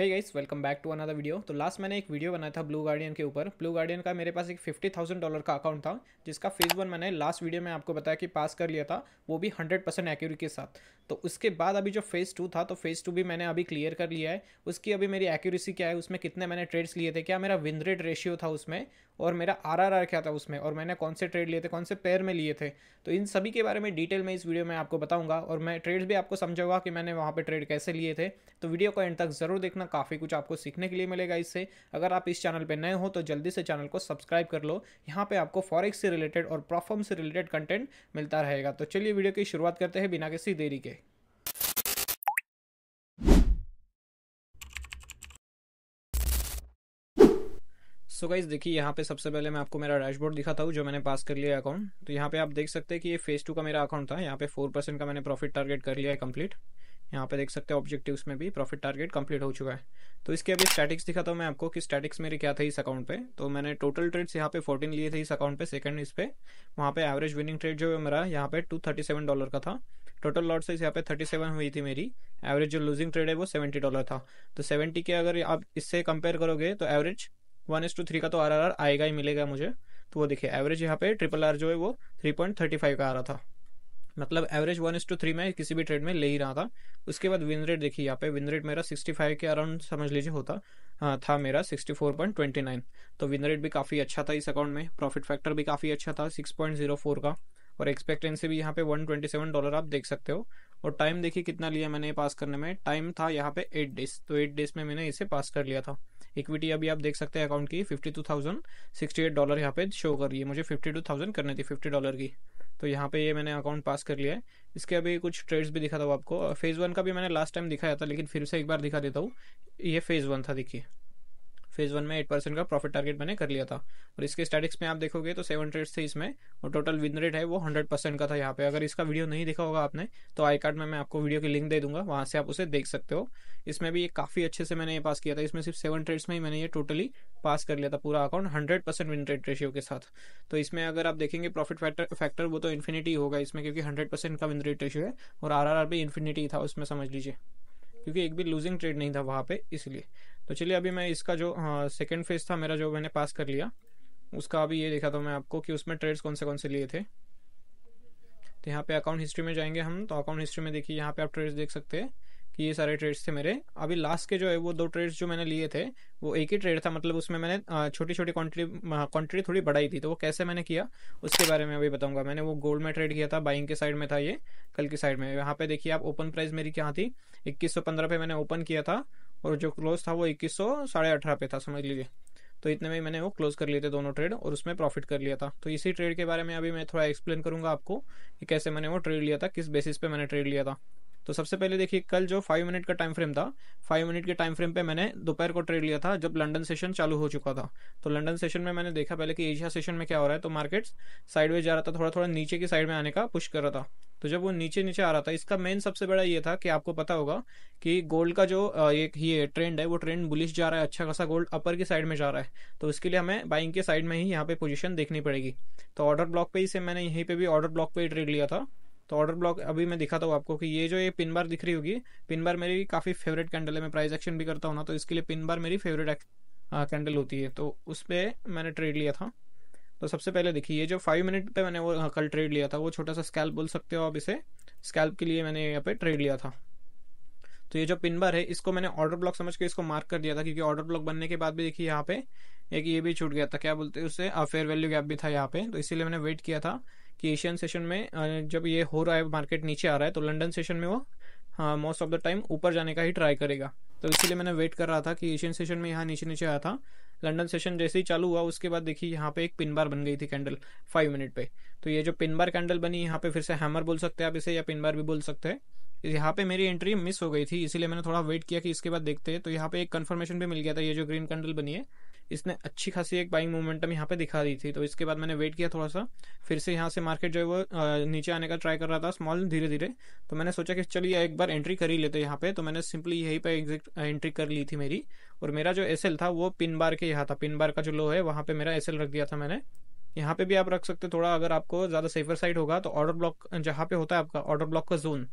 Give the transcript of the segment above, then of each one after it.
है guys welcome back to another video तो last मैंने एक वीडियो बनाया था ब्लू गार्डियन के ऊपर ब्लू गार्डियन का मेरे पास एक फिफ्टी थाउजेंड डॉलर का अकाउंट था जिसका फेज वन मैंने लास्ट वीडियो में आपको बताया कि पास कर लिया था वो भी हंड्रेड परसेंट एक्यूरी के साथ तो उसके बाद अभी जो फेज़ टू था तो फेज़ टू भी मैंने अभी क्लियर कर लिया है उसकी अभी मेरी एक्यूरेसी क्या है उसमें कितने मैंने ट्रेड्स लिए थे क्या मेरा विन रेशियो था उसमें और मेरा आर क्या था उसमें और मैंने कौन से ट्रेड लिए थे कौन से पेयर में लिए थे तो इन सभी के बारे में डिटेल में इस वीडियो में आपको बताऊंगा और मैं ट्रेड्स भी आपको समझाऊंगा कि मैंने वहाँ पर ट्रेड कैसे लिए थे तो वीडियो को एंड तक ज़रूर देखना काफ़ी कुछ आपको सीखने के लिए मिलेगा इससे अगर आप इस चैनल पर नए हो तो जल्दी से चैनल को सब्सक्राइब कर लो यहाँ पर आपको फॉरेक्स से रिलेटेड और प्रॉफर्म से रिलेटेड कंटेंट मिलता रहेगा तो चलिए वीडियो की शुरुआत करते हैं बिना किसी देरी के सो गाइज देखिए यहाँ पे सबसे पहले मैं आपको मेरा डैशबोर्ड दिखाता हूँ जो मैंने पास कर लिया अकाउंट तो यहाँ पे आप देख सकते हैं कि ये फेस टू का मेरा अकाउंट था यहाँ पे फोर परसेंट का मैंने प्रॉफिट टारगेट कर लिया है कंप्लीट यहाँ पे देख सकते हैं ऑब्जेक्टिव्स में भी प्रॉफिट टारगेट कंप्लीट हो चुका है तो इसके अभी स्टैटिक्स दिखाता हूँ मैं आपको कि स्टैटिक्स मेरे क्या थे इस अकाउंट पे तो मैंने टोटल ट्रेड्स यहाँ पे 14 लिए थे इस अकाउंट पे सेकंड इस पे वहाँ पे एवरेज विनिंग ट्रेड जो है मेरा यहाँ पे 237 डॉलर का था टोटल लॉट साइज यहाँ पे 37 हुई थी मेरी एवरेज जो लूजिंग ट्रेड है वो सेवेंटी डॉलर था तो सेवेंटी के अगर आप इससे कंपेयर करोगे तो एवरेज वन टू थ्री का तो आर आएगा ही मिलेगा मुझे तो वो देखिए एवरेज यहाँ पे ट्रिपल आर जो है वो थ्री पॉइंट थर्टी फाइव का आ रहा था मतलब average one is to three में किसी भी ट्रेड में ले ही रहा था उसके बाद विन रेट देखिए यहाँ पे विन रेट मेरा सिक्सटी फाइव के अराउंड समझ लीजिए होता हाँ था मेरा sixty four point twenty nine तो विन रेट भी काफ़ी अच्छा था इस अकाउंट में प्रॉफिट फैक्टर भी काफ़ी अच्छा था सिक्स पॉइंट जीरो फोर का और एक्सपेक्टेंसी भी यहाँ पे वन ट्वेंटी सेवन डॉलर आप देख सकते हो और टाइम देखिए कितना लिया मैंने पास करने में टाइम था यहाँ पे एट डेज तो एट डेज में मैंने इसे पास कर लिया था इक्विटी अभी आप देख सकते हैं अकाउंट की fifty two thousand sixty eight dollar यहाँ पे शो कर रही है मुझे फिफ्टी टू थाउजेंड करनी थी फिफ्टी डॉलर की तो यहाँ पे ये मैंने अकाउंट पास कर लिया है इसके अभी कुछ ट्रेड्स भी दिखा था आपको फेज़ वन का भी मैंने लास्ट टाइम दिखाया था लेकिन फिर से एक बार दिखा देता हूँ ये फेज़ वन था देखिए फेज वन में एट परसेंट का प्रॉफिट टारगेट मैंने कर लिया था और इसके स्टैटिक्स में आप देखोगे तो सेवन ट्रेड्स थे इसमें और टोटल विन रेट है वो हंड्रेड परसेंट का था यहाँ पे अगर इसका वीडियो नहीं देखा होगा आपने तो आई कार्ड में मैं आपको वीडियो की लिंक दे दूंगा वहाँ से आप उसे देख सकते हो इसमें भी ये काफ़ी अच्छे से मैंने ये पास किया था इसमें सिर्फ सेवन ट्रेड्स में ही मैंने ये टोटली पास कर लिया था पूरा account hundred percent win rate ratio के साथ तो इसमें अगर आप देखेंगे प्रॉफिट फैक्टर फैक्टर वो तो इन्फिनिटी होगा इसमें क्योंकि हंड्रेड परसेंट का विन रेट रेशियो है और आर आर आर भी इन्फिनिटी था उसमें समझ लीजिए क्योंकि एक भी लूजिंग ट्रेड नहीं था वहाँ पे इसलिए तो चलिए अभी मैं इसका जो सेकेंड हाँ, फेज था मेरा जो मैंने पास कर लिया उसका अभी ये देखा था मैं आपको कि उसमें ट्रेड्स कौन से कौन से लिए थे तो यहाँ पे अकाउंट हिस्ट्री में जाएंगे हम तो अकाउंट हिस्ट्री में देखिए यहाँ पे आप ट्रेड्स देख सकते हैं कि ये सारे ट्रेड्स थे मेरे अभी लास्ट के जो है वो दो ट्रेड्स जो मैंने लिए थे वो एक ही ट्रेड था मतलब उसमें मैंने छोटी छोटी क्वांटिटी क्वांटिटी थोड़ी बढ़ाई थी तो वो कैसे मैंने किया उसके बारे में अभी बताऊंगा मैंने वो गोल्ड में ट्रेड किया था बाइंग के साइड में था ये कल की साइड में यहाँ पे देखिए आप ओपन प्राइस मेरी क्या थी इक्कीस सौ पंद्रह पे मैंने ओपन किया था और जो क्लोज था वो इक्कीस सौ साढ़े अठारह पे था समझ लीजिए तो इतने में मैंने वो क्लोज कर लिए थे दोनों ट्रेड और उसमें प्रॉफिट कर लिया था तो इसी ट्रेड के बारे में अभी मैं थोड़ा एक्सप्लेन करूंगा आपको कि कैसे मैंने वो ट्रेड लिया था किस बेसिस पे मैंने ट्रेड लिया था तो सबसे पहले देखिए कल जो फाइव मिनट का टाइम फ्रेम था फाइव मिनट के टाइम फ्रेम पे मैंने दोपहर को ट्रेड लिया था जब लंडन सेशन चालू हो चुका था तो लंडन सेशन में मैंने देखा पहले कि एशिया सेशन में क्या हो रहा है तो मार्केट्स साइडवेज जा रहा था थोड़ा थोड़ा नीचे की साइड में आने का पुश कर रहा था तो जब वो नीचे नीचे आ रहा था इसका मेन सबसे बड़ा ये था कि आपको पता होगा कि गोल्ड का जो एक ये ट्रेंड है वो ट्रेंड बुलिश जा रहा है अच्छा खासा गोल्ड अपर की साइड में जा रहा है तो इसके लिए हमें बाइंग के साइड में ही यहाँ पे पोजीशन देखनी पड़ेगी तो ऑर्डर ब्लॉक पे ही से मैंने यहीं पे भी ऑर्डर ब्लॉक पे ही ट्रेड लिया था तो ऑर्डर ब्लॉक अभी मैं दिखाता हूँ आपको कि ये जो ये पिन बार दिख रही होगी पिन बार मेरी काफ़ी फेवरेट कैंडल है मैं प्राइस एक्शन भी करता हूँ ना तो इसके लिए पिन बार मेरी फेवरेट कैंडल होती है तो उस पर मैंने ट्रेड लिया था तो सबसे पहले देखिए ये जो फाइव मिनट पे मैंने वो हाँ, कल ट्रेड लिया था वो छोटा सा स्कैल्प बोल सकते हो आप इसे स्कैल्प के लिए मैंने यहाँ पे ट्रेड लिया था तो ये जो पिन बार है इसको मैंने ऑर्डर ब्लॉक समझ के इसको मार्क कर दिया था क्योंकि ऑर्डर ब्लॉक बनने के बाद भी देखिए यहाँ पे एक ये भी छूट गया था क्या बोलते हैं उससे फेयर वैल्यू गैप भी था यहाँ पे तो इसीलिए मैंने वेट किया था कि एशियन सेशन में जब ये हो रहा है मार्केट नीचे आ रहा है तो लंडन सेशन में वो मोस्ट ऑफ द टाइम ऊपर जाने का ही ट्राई करेगा तो इसलिए मैंने वेट कर रहा था कि एशियन सेशन में यहाँ नीचे नीचे आया था लंडन सेशन जैसे ही चालू हुआ उसके बाद देखिए यहाँ पे एक पिन बार बन गई थी कैंडल फाइव मिनट पे तो ये जो पिन बार कैंडल बनी यहाँ पे फिर से हैमर बोल सकते हैं आप इसे या पिन बार भी बोल सकते हैं यहाँ पे मेरी एंट्री मिस हो गई थी इसीलिए मैंने थोड़ा वेट किया कि इसके बाद देखते हैं तो यहाँ पे एक कन्फर्मेशन भी मिल गया था ये जो ग्रीन कैंडल बनी है इसने अच्छी खासी एक बाइंग मोमेंटम यहाँ पे दिखा दी थी तो इसके बाद मैंने वेट किया थोड़ा सा फिर से यहाँ से मार्केट जो है वो नीचे आने का ट्राई कर रहा था स्मॉल धीरे धीरे तो मैंने सोचा कि चलिए एक बार एंट्री कर ही लेते यहाँ पे तो मैंने सिंपली यहीं पर एग्जिट एंट्री कर ली थी मेरी और मेरा जो एस था वो पिन बार के यहाँ था पिन बार का जो लो है वहाँ पर मेरा एस रख दिया था मैंने यहाँ पे भी आप रख सकते थोड़ा अगर आपको ज़्यादा सेफर साइड होगा तो ऑर्डर ब्लॉक जहाँ पे होता है आपका ऑर्डर ब्लॉक का जोन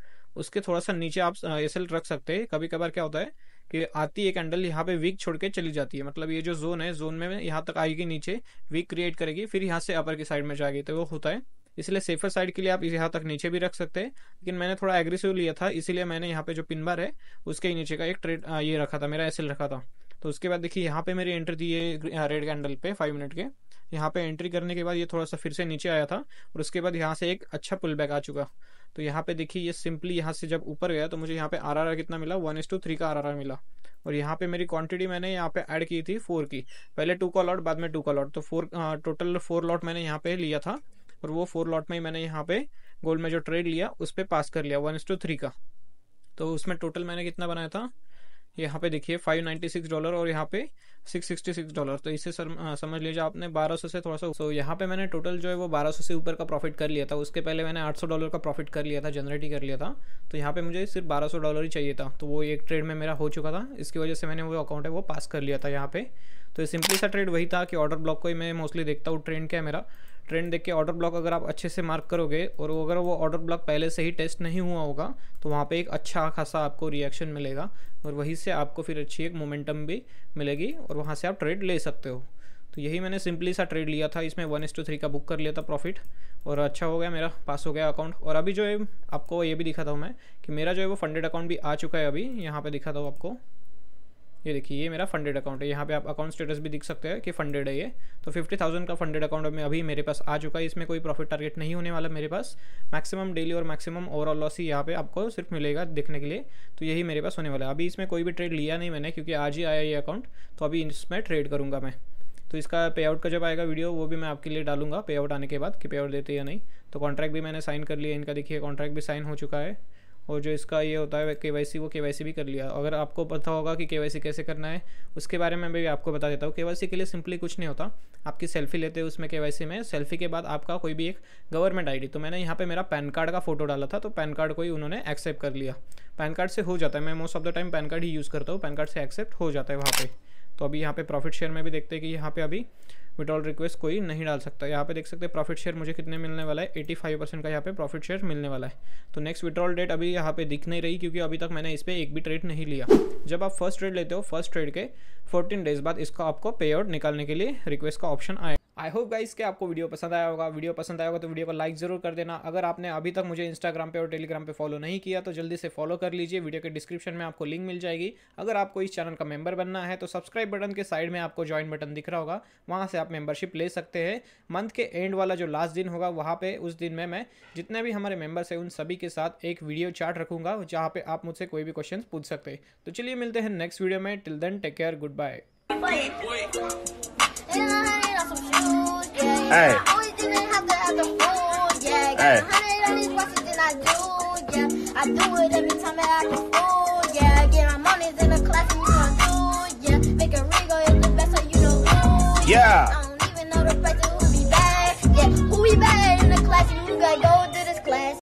उसके थोड़ा सा नीचे आप एस रख सकते हैं कभी कभार क्या होता है कि आती है कैंडल यहाँ पे वीक छोड़ के चली जाती है मतलब ये जो जोन है जोन में यहाँ तक आएगी नीचे वीक क्रिएट करेगी फिर यहाँ से अपर की साइड में जाएगी तो वो होता है इसलिए सेफर साइड के लिए आप यहाँ तक नीचे भी रख सकते हैं लेकिन मैंने थोड़ा एग्रेसिव लिया था इसीलिए मैंने यहाँ पे जो पिन बार है उसके नीचे का एक ट्रेड ये रखा था मेरा एस रखा था तो उसके बाद देखिए यहाँ पे मेरी एंट्री दी है रेड कैंडल पे फाइव मिनट के यहाँ पे एंट्री करने के बाद ये थोड़ा सा फिर से नीचे आया था और उसके बाद यहाँ से एक अच्छा पुल बैक आ चुका तो यहाँ पे देखिए ये सिंपली यहाँ से जब ऊपर गया तो मुझे यहाँ पे आर कितना मिला वन एस टू थ्री का आर मिला और यहाँ पे मेरी क्वांटिटी मैंने यहाँ पे ऐड की थी फोर की पहले टू का लॉट बाद में टू का लॉट तो फोर टोटल फोर लॉट मैंने यहाँ पे लिया था और वो फोर लॉट में ही मैंने यहाँ पे गोल्ड में जो ट्रेड लिया उस पर पास कर लिया वन टू थ्री का तो उसमें टोटल मैंने कितना बनाया था यहाँ पे देखिए 596 डॉलर और यहाँ पे 666 डॉलर तो इसे सर, आ, समझ लीजिए आपने 1200 से थोड़ा सा सो तो यहाँ पे मैंने टोटल जो है वो 1200 से ऊपर का प्रॉफिट कर लिया था उसके पहले मैंने 800 डॉलर का प्रॉफिट कर लिया था जनरेट ही कर लिया था तो यहाँ पे मुझे सिर्फ 1200 डॉलर ही चाहिए था तो वो एक ट्रेड में मेरा हो चुका था इसकी वजह से मैंने वो अकाउंट है वो पास कर लिया था यहाँ पे तो सिंपली सा ट्रेड वही था कि ऑर्डर ब्लॉक को ही मैं मोस्टली देखता हूँ ट्रेंड क्या है मेरा ट्रेंड देख के ऑर्डर ब्लॉक अगर आप अच्छे से मार्क करोगे और अगर वो ऑर्डर ब्लॉक पहले से ही टेस्ट नहीं हुआ होगा तो वहाँ पे एक अच्छा खासा आपको रिएक्शन मिलेगा और वहीं से आपको फिर अच्छी एक मोमेंटम भी मिलेगी और वहाँ से आप ट्रेड ले सकते हो तो यही मैंने सिंपली सा ट्रेड लिया था इसमें वन टू थ्री का बुक कर लिया था प्रॉफिट और अच्छा हो गया मेरा पास हो गया अकाउंट और अभी जो है आपको ये भी दिखाता हूँ मैं कि मेरा जो है वो फंडेड अकाउंट भी आ चुका है अभी यहाँ पर दिखाता हूँ आपको ये देखिए ये मेरा फंडेड अकाउंट है यहाँ पे आप अकाउंट स्टेटस भी दिख सकते हैं कि फंडेड है ये तो फिफ्टी थाउजेंड का फंडेड अकाउंट में अभी मेरे पास आ चुका है इसमें कोई प्रॉफिट टारगेट नहीं होने वाला मेरे पास मैक्सिमम डेली और मैक्सिमम ओवरऑल लॉस ही यहाँ पे आपको सिर्फ मिलेगा देखने के लिए तो यही मेरे पास होने वाला है अभी इसमें कोई भी ट्रेड लिया नहीं मैंने क्योंकि आज ही आया ये अकाउंट तो अभी इसमें ट्रेड करूँगा मैं तो इसका पे आउट का जब आएगा वीडियो वो भी मैं आपके लिए डालूंगा पे आउट आने के बाद कि पे आउट देते या नहीं तो कॉन्ट्रैक्ट भी मैंने साइन कर लिया इनका देखिए कॉन्ट्रैक्ट भी साइन हो चुका है और जो इसका ये होता है के वाई सी वो के वाई सी भी कर लिया अगर आपको पता होगा कि के वाई सी कैसे करना है उसके बारे में भी आपको बता देता हूँ के वाई सी के लिए सिंपली कुछ नहीं होता आपकी सेल्फी लेते हैं उसमें के वाई सी में सेल्फी के बाद आपका कोई भी एक गवर्नमेंट आई डी तो मैंने यहाँ पे मेरा पैन कार्ड का फोटो डाला था तो पैन कार्ड को ही उन्होंने एक्सेप्ट कर लिया पैन कार्ड से हो जाता है मैं most of the time PAN card ही यूज़ करता हूँ पैन कार्ड से एक्सेप्ट हो जाता है वहाँ पर तो अभी यहाँ पे प्रॉफिट शेयर में भी देखते हैं कि यहाँ पे अभी विड्रॉल रिक्वेस्ट कोई नहीं डाल सकता यहाँ पे देख सकते हैं प्रॉफिट शेयर मुझे कितने मिलने वाला है 85 परसेंट का यहाँ पे प्रॉफिट शेयर मिलने वाला है तो नेक्स्ट विड्रॉल डेट अभी यहाँ पे दिख नहीं रही क्योंकि अभी तक मैंने इस पर एक भी ट्रेड नहीं लिया जब आप फर्स्ट ट्रेड लेते हो फर्स्ट ट्रेड के फोर्टीन डेज बाद इसका आपको पे आउट निकालने के लिए रिक्वेस्ट का ऑप्शन आए आई होप गाइस के आपको वीडियो पसंद आया होगा वीडियो पसंद आया होगा तो वीडियो को लाइक जरूर कर देना अगर आपने अभी तक मुझे इंस्टाग्राम पे और टेलीग्राम पे फॉलो नहीं किया तो जल्दी से फॉलो कर लीजिए वीडियो के डिस्क्रिप्शन में आपको लिंक मिल जाएगी अगर आपको इस चैनल का मेंबर बनना है तो सब्सक्राइब बटन के साइड में आपको ज्वाइन बटन दिख रहा होगा वहाँ से आप मेंबरशिप ले सकते हैं मंथ के एंड वाला जो लास्ट दिन होगा वहाँ पर उस दिन में मैं जितने भी हमारे मेंबर्स हैं उन सभी के साथ एक वीडियो चार्ट रखूँगा जहाँ पर आप मुझसे कोई भी क्वेश्चन पूछ सकते हैं तो चलिए मिलते हैं नेक्स्ट वीडियो में till then take care goodbye some shoes, yeah. Hey. I always didn't have to have the food, yeah. Got hey. I do, yeah. it every time I act fool, yeah. Get my money's in class and you gon' do, yeah. Make a regal the best, so you know who, yeah. yeah.